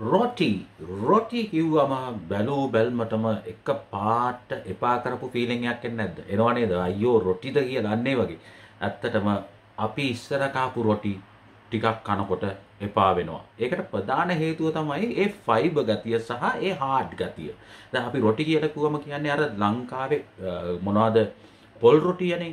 රොටි රොටි කිව්වම බැලූ බැල්මටම එක පාට එපා කරපු ෆීලිංයක් එන්නේ නැද්ද? එනවා නේද? අයියෝ රොටිද කියලා අන්නේ වගේ. ඇත්තටම අපි ඉස්සර කාපු රොටි ටිකක් කනකොට එපා වෙනවා. ඒකට ප්‍රධාන හේතුව තමයි ඒ ෆයිබර් ගතිය සහ ඒ හાર્ඩ් ගතිය. දැන් අපි රොටි කියලා කිව්වම කියන්නේ අර ලංකාවේ මොනවද පොල් රොටියනේ.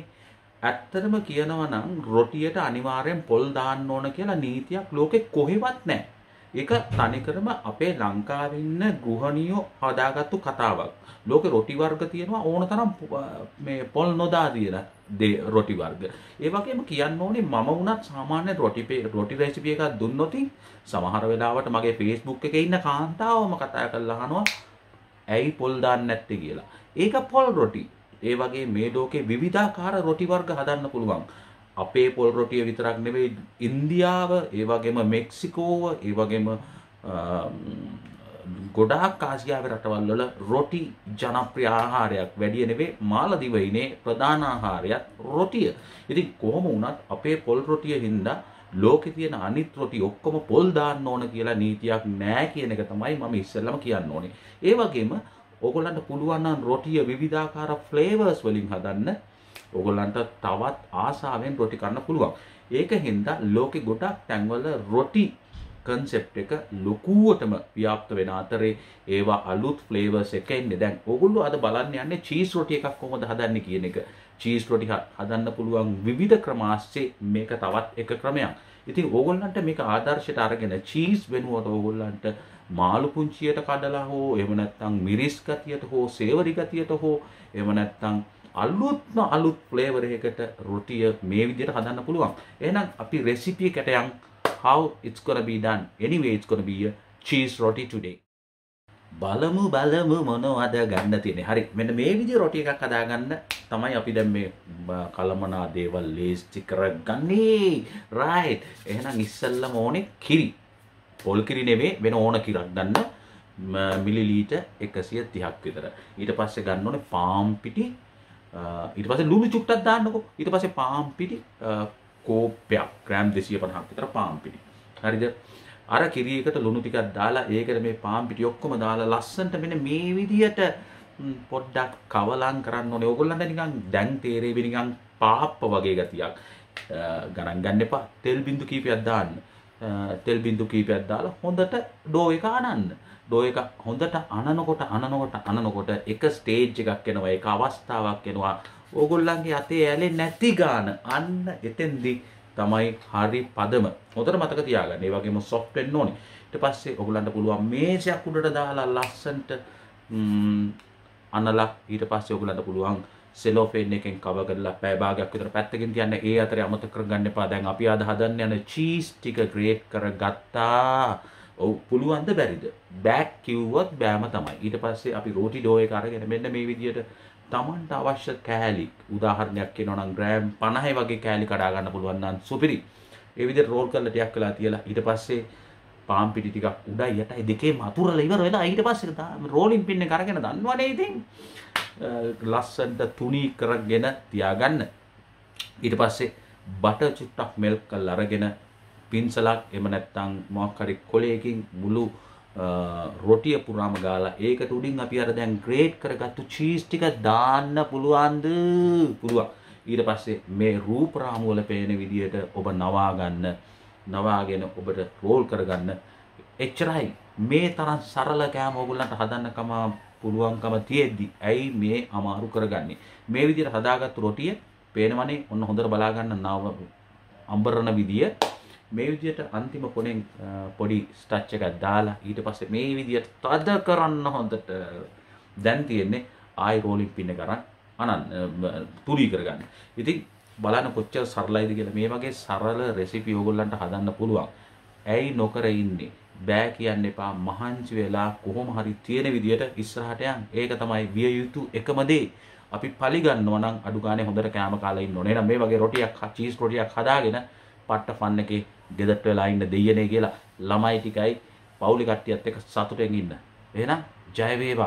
ඇත්තටම කියනවා නම් රොටියට අනිවාර්යෙන් පොල් දාන්න ඕන කියලා නීතියක් ලෝකේ කොහෙවත් නැහැ. එක තනිකරම අපේ ලංකාවෙන්න ගෘහණියෝ හදාගත්තු කතාවක් ලෝක රොටි වර්ග තියෙනවා ඕන තරම් මේ පොල් නොදා තියෙන දේ රොටි වර්ග ඒ වගේම කියන්න ඕනේ මම වුණත් සාමාන්‍ය රොටි රොටි රෙසිපි එකක් දුන්නොත් සමහර වෙලාවට මගේ Facebook එකේ ඉන්න කාන්තාවම කතා කරලා අහනවා ඇයි පොල් දාන්නේ නැත්තේ කියලා ඒක පොල් රොටි ඒ වගේ මේ ලෝකේ විවිධාකාර රොටි වර්ග හදන්න පුළුවන් අපේ පොල් රොටිය විතරක් නෙවෙයි ඉන්දියාව ඒ වගේම මෙක්සිකෝව ඒ වගේම ගොඩාක් ආසියාවේ රටවල් වල රොටි ජනප්‍රිය ආහාරයක් වැඩි නෙවෙයි මාලදිවයිනේ ප්‍රධාන ආහාරයක් රොටිය. ඉතින් කොහොම වුණත් අපේ පොල් රොටිය හින්දා ලෝකෙ තියෙන අනිත් රොටි ඔක්කොම පොල් දාන්න ඕන කියලා නීතියක් නැහැ කියන එක තමයි මම ඉස්සෙල්ලම කියන්න ඕනේ. ඒ වගේම ඕගොල්ලන්ට පුළුවන් නම් රොටිය විවිධාකාර ෆ්ලේවර්ස් වලින් හදන්න ඔගොල්ලන්ට තවත් ආසාවෙන් රොටි කන්න පුළුවන්. ඒක හින්දා ලෝකෙ ගොඩක් තැන්වල රොටි කන්සෙප් එක ලොකුවටම ව්‍යාප්ත වෙන අතරේ ඒවා අලුත් ෆ්ලේවර්ස් එක එන්නේ. දැන් ඔගොල්ලෝ අද බලන්න යන්නේ චීස් රොටි එකක් කොහොමද හදන්නේ කියන එක. චීස් රොටි හදන්න පුළුවන් විවිධ ක්‍රමාස්සේ මේක තවත් එක ක්‍රමයක්. ඉතින් ඕගොල්ලන්ට මේක ආදර්ශයට අරගෙන චීස් වෙනුවට ඕගොල්ලන්ට මාළු පුංචියට කඩලා හෝ එහෙම නැත්නම් මිරිස් ගතියට හෝ සේවරි ගතියට හෝ එහෙම නැත්නම් අලුත්ම අලුත් ෆ්ලේවර් එකකට රොටිය මේ විදිහට හදන්න පුළුවන්. එහෙනම් අපි රෙසිපි එකට යන් how it's gonna be done. Anyway it's gonna be a cheese roti today. බලමු බලමු මොනවද ගන්න තියෙන්නේ. හරි. මෙන්න මේ විදිහ රොටි එකක් හදාගන්න තමයි අපි දැන් මේ කලමනා දේවල් ලේස්ති කරගන්නේ. right. එහෙනම් ඉස්සල්ලාම ඕනේ කිරි. පොල් කිරි නෙමෙයි වෙන ඕන කිරක් ගන්න. මිලිලීට 130ක් විතර. ඊට පස්සේ ගන්න ඕනේ පාම් පිටි ඊට පස්සේ ලුණු චුට්ටක් දාන්නකෝ ඊට පස්සේ පාම් පිටි කෝපයක් ග්‍රෑම් 250ක් විතර පාම් පිටි හරිද අර කිරි එකට ලුණු ටිකක් දාලා ඒකට මේ පාම් පිටි ඔක්කොම දාලා ලස්සනට මෙන්න මේ විදියට පොඩ්ඩක් කවලම් කරන්න ඕනේ ඕගොල්ලන්ට නිකන් දැන් තේරෙවි නිකන් පාප්ප වගේ ගතියක් ගණන් ගන්න එපා තෙල් බින්දු කීපයක් දාන්න තෙල් බින්දු කීපයක් දාලා හොඳට ඩෝ එක අනන්න. ඩෝ එක හොඳට අනනකොට අනනකොට අනනකොට එක ස්ටේජ් එකක් එනවා එක අවස්ථාවක් එනවා. ඕගොල්ලන්ගේ අතේ ඇලෙන්නේ නැති ගාන අන්න එතෙන්දී තමයි හරි පදම. හොඳට මතක තියාගන්න. ඒ වගේම සොෆ්ට් වෙන්න ඕනේ. ඊට පස්සේ ඔයගොල්ලන්ට පුළුවන් මේසයක් උඩට දාලා ලස්සන්ට අනලා ඊට පස්සේ ඔයගොල්ලන්ට පුළුවන් සෙලෝෆෙන් එකෙන් කව කරලා පැය භාගයක් විතර පැත්තකින් තියන්න ඒ අතරේ අමතක කරගන්න එපා දැන් අපි අද හදන්න යන චීස් ටික ග්‍රේට් කරගත්තා ඔව් පුළුවන්ද බැරිද බෑක් කිව්වොත් බෑම තමයි ඊට පස්සේ අපි රෝටි ඩෝ එක අරගෙන මෙන්න මේ විදියට Tamanට අවශ්‍ය කෑලි උදාහරණයක් කියනවා නම් ග්‍රෑම් 50 වගේ කෑලි කඩා ගන්න පුළුවන් නම් සුපිරි ඒ විදිහට රෝල් කරලා ටිකක් වෙලා තියලා ඊට පස්සේ පාම් පිටි ටිකක් උඩයි යටයි දෙකේම අතුරලා ඉවර වෙලා ඊට පස්සේ රෝලින් පින් එක අරගෙන දන්නවනේ ඉතින් ලස්සන්ට තුනී කරගෙන තියාගන්න ඊට පස්සේ බටර් චුට්ටක් මෙල්ට් කරලා අරගෙන පින්සලක් එම නැත්තම් මොකක් හරි කොලයකින් මුළු රොටිය පුරාම ගාලා ඒකට උඩින් අපි අර දැන් ග්‍රේට් කරගත්තු චීස් ටික දාන්න පුළුවන්ද පුළුවන් ඊට පස්සේ මේ රූප රාමුවල පේන විදියට ඔබ නවා ගන්න නවාගෙන ඔබට රෝල් කරගන්න එච්චරයි මේ තරම් සරල කෑම ඕගොල්ලන්ට හදන්නකම පුළුවන්කම තියෙද්දි ඇයි මේ අමාරු කරගන්නේ මේ විදිහට හදාගත් රොටිය පේනවනේ ඔන්න හොඳට බලා ගන්න නව අඹරන විදිය මේ විදිහට අන්තිම කොනෙන් පොඩි ස්ටච් එකක් දාලා ඊට පස්සේ මේ විදිහට තද කරන්න හොඳට දැන් තියෙන්නේ ආයි රෝලින් පින්න කරන් අනන් තුරී කරගන්න. ඉතින් බලන්න කොච්චර සරලයිද කියලා මේ වගේ සරල රෙසිපි ඕගොල්ලන්ට හදන්න පුළුවන්. ඇයි නොකර ඉන්නේ? බෑ කියන්න එපා මහන්සි වෙලා කොහොම හරි තියෙන විදියට ඉස්සරහට යන්න. ඒක තමයි විය යුතු එකම දේ. අපි පලි ගන්නවා නම් අඩු ගානේ හොඳට කෑම කාලා ඉන්න ඕනේ. එහෙනම් මේ වගේ රොටියක්, චීස් රොටියක් හදාගෙන පට්ට ෆන් එකේ ගෙදරට වෙලා ඉන්න දෙයියනේ කියලා ළමයි ටිකයි පවුලි කට්ටියත් එක්ක සතුටෙන් ඉන්න. එහෙනම් ජය වේවා.